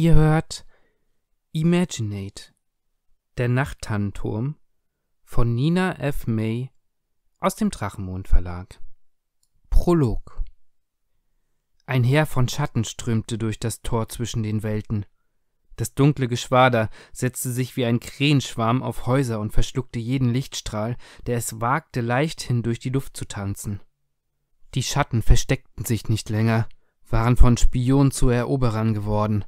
Ihr hört Imaginate, der Nachttannenturm von Nina F. May aus dem Drachenmond Verlag. Prolog Ein Heer von Schatten strömte durch das Tor zwischen den Welten. Das dunkle Geschwader setzte sich wie ein Krähenschwarm auf Häuser und verschluckte jeden Lichtstrahl, der es wagte, leichthin durch die Luft zu tanzen. Die Schatten versteckten sich nicht länger, waren von Spionen zu Eroberern geworden.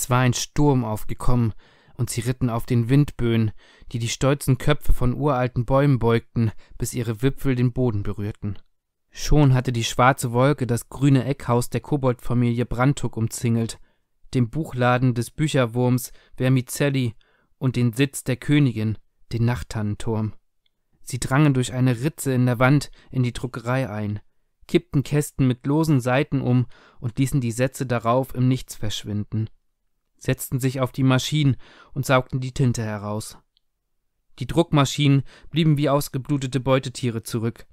Es war ein Sturm aufgekommen, und sie ritten auf den Windböen, die die stolzen Köpfe von uralten Bäumen beugten, bis ihre Wipfel den Boden berührten. Schon hatte die schwarze Wolke das grüne Eckhaus der Koboldfamilie Brandtuck umzingelt, den Buchladen des Bücherwurms Vermicelli und den Sitz der Königin, den Nachttannenturm. Sie drangen durch eine Ritze in der Wand in die Druckerei ein, kippten Kästen mit losen Seiten um und ließen die Sätze darauf im Nichts verschwinden setzten sich auf die Maschinen und saugten die Tinte heraus. Die Druckmaschinen blieben wie ausgeblutete Beutetiere zurück.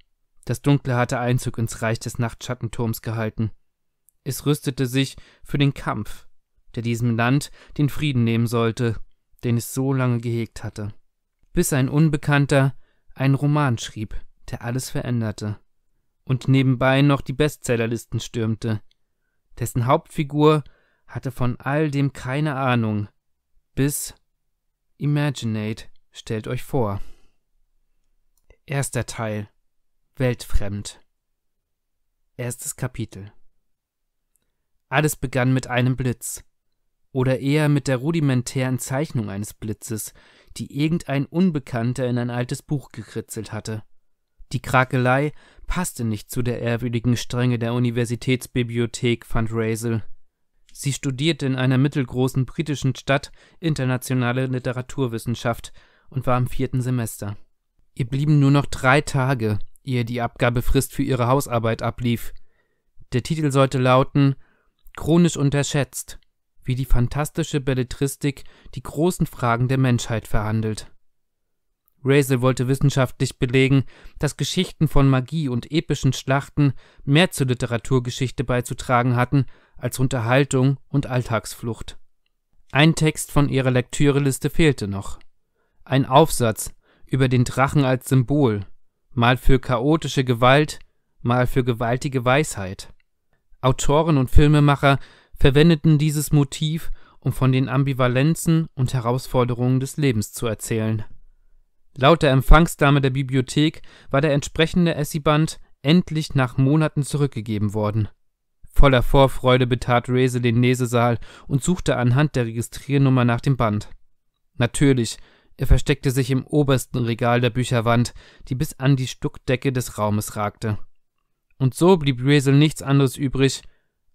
Das Dunkle hatte Einzug ins Reich des Nachtschattenturms gehalten. Es rüstete sich für den Kampf, der diesem Land den Frieden nehmen sollte, den es so lange gehegt hatte. Bis ein Unbekannter einen Roman schrieb, der alles veränderte. Und nebenbei noch die Bestsellerlisten stürmte, dessen Hauptfigur hatte von all dem keine Ahnung, bis Imaginate stellt euch vor. Erster Teil Weltfremd. Erstes Kapitel. Alles begann mit einem Blitz. Oder eher mit der rudimentären Zeichnung eines Blitzes, die irgendein Unbekannter in ein altes Buch gekritzelt hatte. Die Krakelei passte nicht zu der ehrwürdigen Strenge der Universitätsbibliothek, fand Raisel. Sie studierte in einer mittelgroßen britischen Stadt internationale Literaturwissenschaft und war im vierten Semester. Ihr blieben nur noch drei Tage, ehe die Abgabefrist für ihre Hausarbeit ablief. Der Titel sollte lauten Chronisch unterschätzt, wie die fantastische Belletristik die großen Fragen der Menschheit verhandelt. Razel wollte wissenschaftlich belegen, dass Geschichten von Magie und epischen Schlachten mehr zur Literaturgeschichte beizutragen hatten als Unterhaltung und Alltagsflucht. Ein Text von ihrer Lektüreliste fehlte noch. Ein Aufsatz über den Drachen als Symbol, mal für chaotische Gewalt, mal für gewaltige Weisheit. Autoren und Filmemacher verwendeten dieses Motiv, um von den Ambivalenzen und Herausforderungen des Lebens zu erzählen. Laut der Empfangsdame der Bibliothek war der entsprechende Essiband endlich nach Monaten zurückgegeben worden Voller Vorfreude betat Rese den Lesesaal und suchte anhand der Registriernummer nach dem Band. Natürlich, er versteckte sich im obersten Regal der Bücherwand, die bis an die Stuckdecke des Raumes ragte. Und so blieb Resel nichts anderes übrig,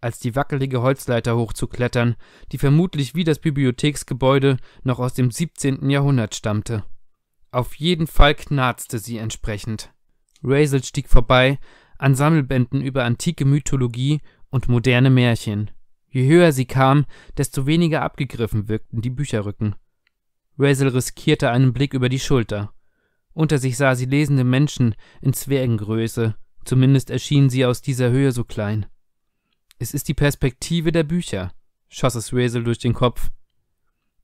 als die wackelige Holzleiter hochzuklettern, die vermutlich wie das Bibliotheksgebäude noch aus dem 17. Jahrhundert stammte. Auf jeden Fall knarzte sie entsprechend. Razel stieg vorbei an Sammelbänden über antike Mythologie und moderne Märchen. Je höher sie kam, desto weniger abgegriffen wirkten die Bücherrücken. Razel riskierte einen Blick über die Schulter. Unter sich sah sie lesende Menschen in Zwergengröße, zumindest erschienen sie aus dieser Höhe so klein. Es ist die Perspektive der Bücher, schoss es Razel durch den Kopf.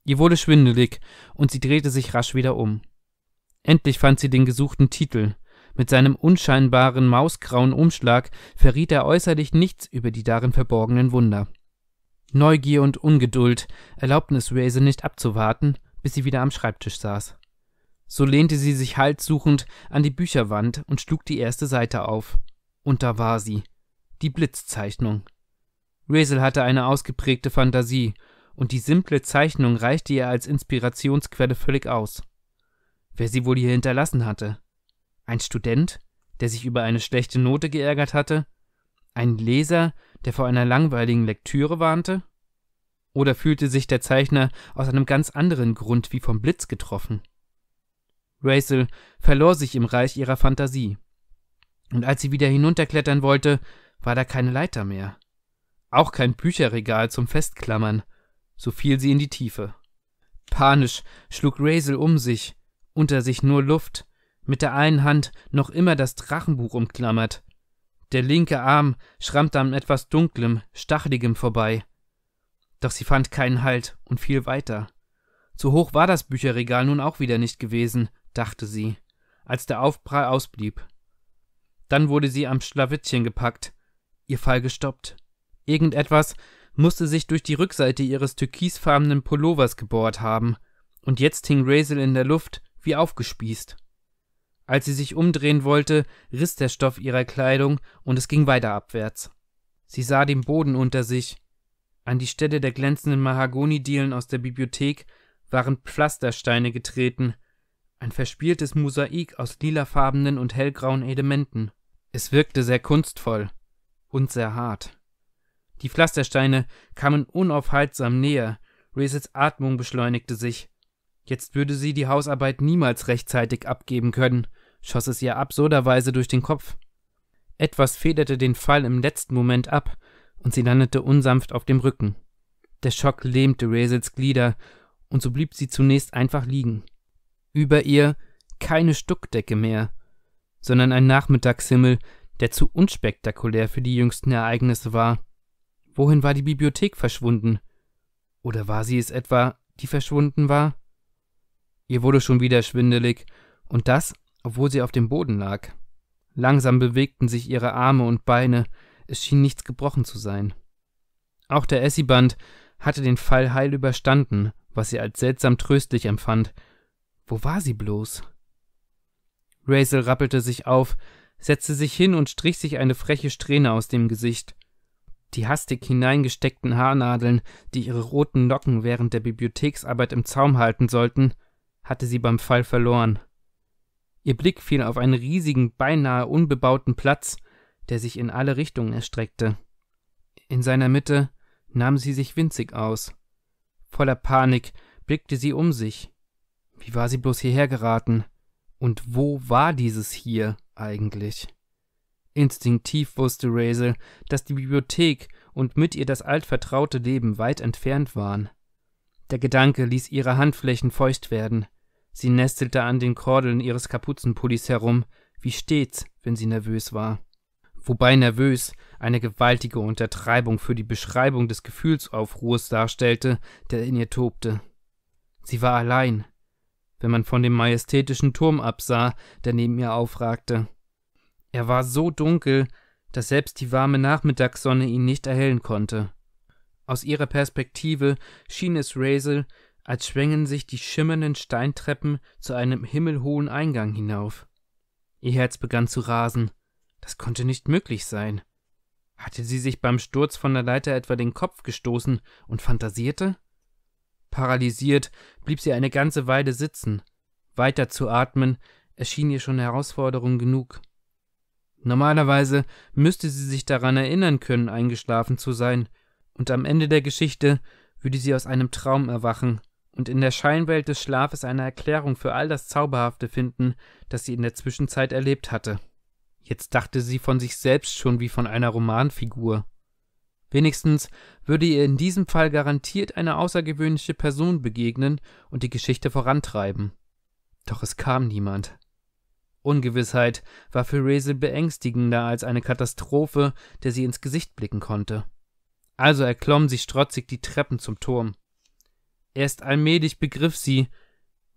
Ihr wurde schwindelig und sie drehte sich rasch wieder um. Endlich fand sie den gesuchten Titel – mit seinem unscheinbaren mausgrauen Umschlag verriet er äußerlich nichts über die darin verborgenen Wunder. Neugier und Ungeduld erlaubten es Raise nicht abzuwarten, bis sie wieder am Schreibtisch saß. So lehnte sie sich halssuchend an die Bücherwand und schlug die erste Seite auf. Und da war sie. Die Blitzzeichnung. Raisel hatte eine ausgeprägte Fantasie, und die simple Zeichnung reichte ihr als Inspirationsquelle völlig aus. Wer sie wohl hier hinterlassen hatte? ein Student, der sich über eine schlechte Note geärgert hatte, ein Leser, der vor einer langweiligen Lektüre warnte? Oder fühlte sich der Zeichner aus einem ganz anderen Grund wie vom Blitz getroffen? Rachel verlor sich im Reich ihrer Fantasie. Und als sie wieder hinunterklettern wollte, war da keine Leiter mehr. Auch kein Bücherregal zum Festklammern. So fiel sie in die Tiefe. Panisch schlug Rachel um sich, unter sich nur Luft, mit der einen Hand noch immer das Drachenbuch umklammert. Der linke Arm schrammte an etwas Dunklem, Stacheligem vorbei. Doch sie fand keinen Halt und fiel weiter. Zu hoch war das Bücherregal nun auch wieder nicht gewesen, dachte sie, als der Aufprall ausblieb. Dann wurde sie am Schlawittchen gepackt, ihr Fall gestoppt. Irgendetwas musste sich durch die Rückseite ihres türkisfarbenen Pullovers gebohrt haben, und jetzt hing Razel in der Luft wie aufgespießt. Als sie sich umdrehen wollte, riss der Stoff ihrer Kleidung und es ging weiter abwärts. Sie sah den Boden unter sich. An die Stelle der glänzenden Mahagonidielen aus der Bibliothek waren Pflastersteine getreten, ein verspieltes Mosaik aus lilafarbenen und hellgrauen Elementen. Es wirkte sehr kunstvoll und sehr hart. Die Pflastersteine kamen unaufhaltsam näher, Resels Atmung beschleunigte sich. Jetzt würde sie die Hausarbeit niemals rechtzeitig abgeben können schoss es ihr absurderweise durch den Kopf. Etwas federte den Fall im letzten Moment ab und sie landete unsanft auf dem Rücken. Der Schock lähmte Razels Glieder und so blieb sie zunächst einfach liegen. Über ihr keine Stuckdecke mehr, sondern ein Nachmittagshimmel, der zu unspektakulär für die jüngsten Ereignisse war. Wohin war die Bibliothek verschwunden? Oder war sie es etwa, die verschwunden war? Ihr wurde schon wieder schwindelig, und das, obwohl sie auf dem Boden lag. Langsam bewegten sich ihre Arme und Beine, es schien nichts gebrochen zu sein. Auch der Essiband hatte den Fall heil überstanden, was sie als seltsam tröstlich empfand. Wo war sie bloß? Raisel rappelte sich auf, setzte sich hin und strich sich eine freche Strähne aus dem Gesicht. Die hastig hineingesteckten Haarnadeln, die ihre roten Locken während der Bibliotheksarbeit im Zaum halten sollten, hatte sie beim Fall verloren. Ihr Blick fiel auf einen riesigen, beinahe unbebauten Platz, der sich in alle Richtungen erstreckte. In seiner Mitte nahm sie sich winzig aus. Voller Panik blickte sie um sich. Wie war sie bloß hierher geraten? Und wo war dieses hier eigentlich? Instinktiv wusste Razel, dass die Bibliothek und mit ihr das altvertraute Leben weit entfernt waren. Der Gedanke ließ ihre Handflächen feucht werden. Sie nestelte an den Kordeln ihres Kapuzenpullis herum, wie stets, wenn sie nervös war. Wobei nervös eine gewaltige Untertreibung für die Beschreibung des Gefühlsaufruhrs darstellte, der in ihr tobte. Sie war allein, wenn man von dem majestätischen Turm absah, der neben ihr aufragte. Er war so dunkel, dass selbst die warme Nachmittagssonne ihn nicht erhellen konnte. Aus ihrer Perspektive schien es Raisel, als schwängen sich die schimmernden Steintreppen zu einem himmelhohen Eingang hinauf. Ihr Herz begann zu rasen. Das konnte nicht möglich sein. Hatte sie sich beim Sturz von der Leiter etwa den Kopf gestoßen und fantasierte? Paralysiert blieb sie eine ganze Weile sitzen. Weiter zu atmen erschien ihr schon Herausforderung genug. Normalerweise müsste sie sich daran erinnern können, eingeschlafen zu sein, und am Ende der Geschichte würde sie aus einem Traum erwachen, und in der Scheinwelt des Schlafes eine Erklärung für all das Zauberhafte finden, das sie in der Zwischenzeit erlebt hatte. Jetzt dachte sie von sich selbst schon wie von einer Romanfigur. Wenigstens würde ihr in diesem Fall garantiert eine außergewöhnliche Person begegnen und die Geschichte vorantreiben. Doch es kam niemand. Ungewissheit war für Resel beängstigender als eine Katastrophe, der sie ins Gesicht blicken konnte. Also erklomm sie strotzig die Treppen zum Turm. Erst allmählich begriff sie,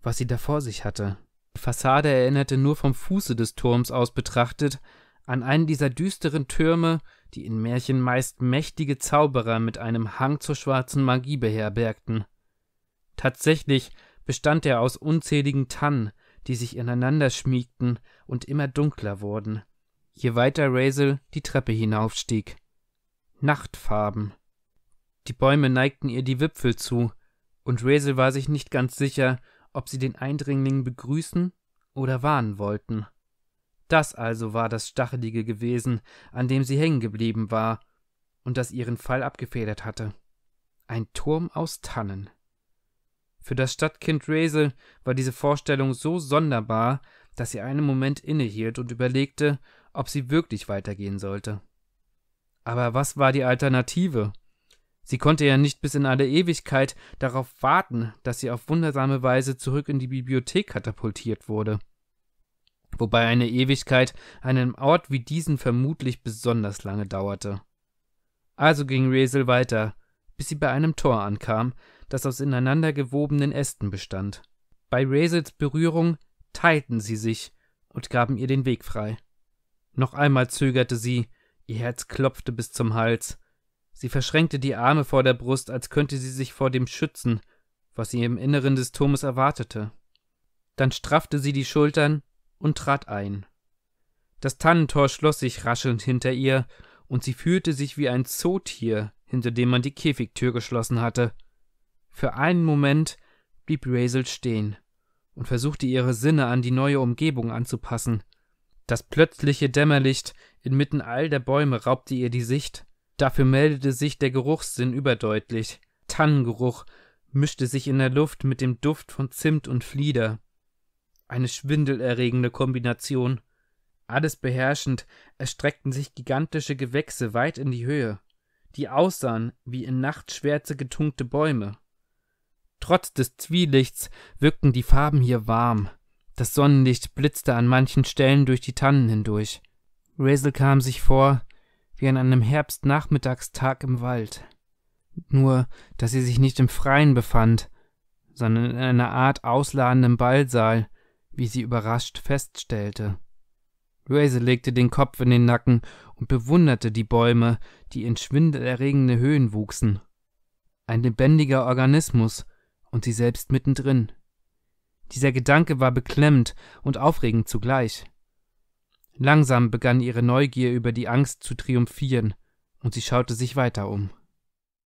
was sie da vor sich hatte. Die Fassade erinnerte nur vom Fuße des Turms aus betrachtet an einen dieser düsteren Türme, die in Märchen meist mächtige Zauberer mit einem Hang zur schwarzen Magie beherbergten. Tatsächlich bestand er aus unzähligen Tannen, die sich ineinander schmiegten und immer dunkler wurden, je weiter Raisel die Treppe hinaufstieg. Nachtfarben. Die Bäume neigten ihr die Wipfel zu, und Razel war sich nicht ganz sicher, ob sie den Eindringling begrüßen oder warnen wollten. Das also war das Stachelige gewesen, an dem sie hängen geblieben war und das ihren Fall abgefedert hatte. Ein Turm aus Tannen. Für das Stadtkind Razel war diese Vorstellung so sonderbar, dass sie einen Moment innehielt und überlegte, ob sie wirklich weitergehen sollte. Aber was war die Alternative? Sie konnte ja nicht bis in alle Ewigkeit darauf warten, dass sie auf wundersame Weise zurück in die Bibliothek katapultiert wurde. Wobei eine Ewigkeit einem Ort wie diesen vermutlich besonders lange dauerte. Also ging Resel weiter, bis sie bei einem Tor ankam, das aus ineinander gewobenen Ästen bestand. Bei Resels Berührung teilten sie sich und gaben ihr den Weg frei. Noch einmal zögerte sie, ihr Herz klopfte bis zum Hals, Sie verschränkte die Arme vor der Brust, als könnte sie sich vor dem schützen, was sie im Inneren des Turmes erwartete. Dann straffte sie die Schultern und trat ein. Das Tannentor schloss sich raschelnd hinter ihr, und sie fühlte sich wie ein Zootier, hinter dem man die Käfigtür geschlossen hatte. Für einen Moment blieb Raisel stehen und versuchte ihre Sinne an die neue Umgebung anzupassen. Das plötzliche Dämmerlicht inmitten all der Bäume raubte ihr die Sicht, Dafür meldete sich der Geruchssinn überdeutlich. Tannengeruch mischte sich in der Luft mit dem Duft von Zimt und Flieder. Eine schwindelerregende Kombination. Alles beherrschend erstreckten sich gigantische Gewächse weit in die Höhe, die aussahen wie in Nachtschwärze getunkte Bäume. Trotz des Zwielichts wirkten die Farben hier warm. Das Sonnenlicht blitzte an manchen Stellen durch die Tannen hindurch. Razel kam sich vor, wie an einem Herbstnachmittagstag im Wald. Nur, dass sie sich nicht im Freien befand, sondern in einer Art ausladendem Ballsaal, wie sie überrascht feststellte. Raise legte den Kopf in den Nacken und bewunderte die Bäume, die in schwindelerregende Höhen wuchsen. Ein lebendiger Organismus und sie selbst mittendrin. Dieser Gedanke war beklemmt und aufregend zugleich. Langsam begann ihre Neugier über die Angst zu triumphieren, und sie schaute sich weiter um.